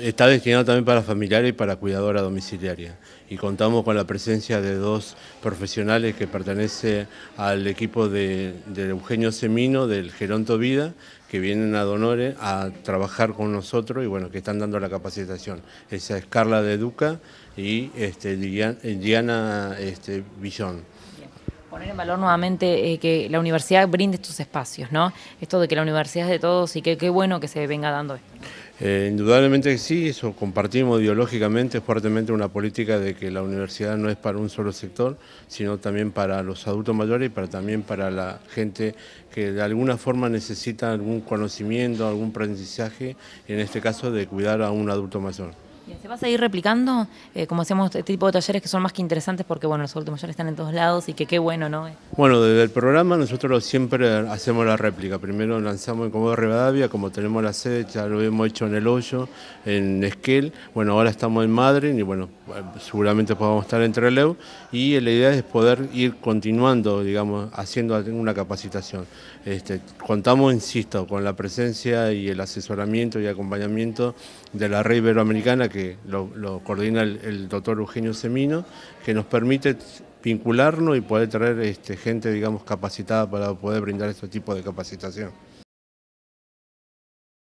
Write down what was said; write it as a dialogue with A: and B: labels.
A: Está destinado también para familiares y para cuidadora domiciliaria. Y contamos con la presencia de dos profesionales que pertenecen al equipo de, Eugenio Semino, del Geronto Vida, que vienen a Donore a trabajar con nosotros y bueno, que están dando la capacitación. Esa es Carla de Duca y este, eh, Diana este, Villón
B: poner en valor nuevamente eh, que la universidad brinde estos espacios, ¿no? Esto de que la universidad es de todos y que qué bueno que se venga dando esto.
A: Eh, indudablemente que sí, eso compartimos ideológicamente fuertemente una política de que la universidad no es para un solo sector, sino también para los adultos mayores y también para la gente que de alguna forma necesita algún conocimiento, algún aprendizaje, en este caso de cuidar a un adulto mayor.
B: ¿se va a ir replicando? Eh, como hacemos este tipo de talleres que son más que interesantes porque, bueno, los últimos talleres están en todos lados y que qué bueno, ¿no?
A: Bueno, desde el programa nosotros siempre hacemos la réplica. Primero lanzamos en en Rivadavia, como tenemos la sede, ya lo hemos hecho en El Hoyo, en Esquel. Bueno, ahora estamos en Madrid y, bueno, seguramente podamos estar en Trelew. Y la idea es poder ir continuando, digamos, haciendo una capacitación. Este, contamos, insisto, con la presencia y el asesoramiento y acompañamiento de la red iberoamericana que lo, coordina el, doctor Eugenio Semino, que nos permite vincularnos y poder traer este, gente, digamos, capacitada para poder brindar este tipo de capacitación.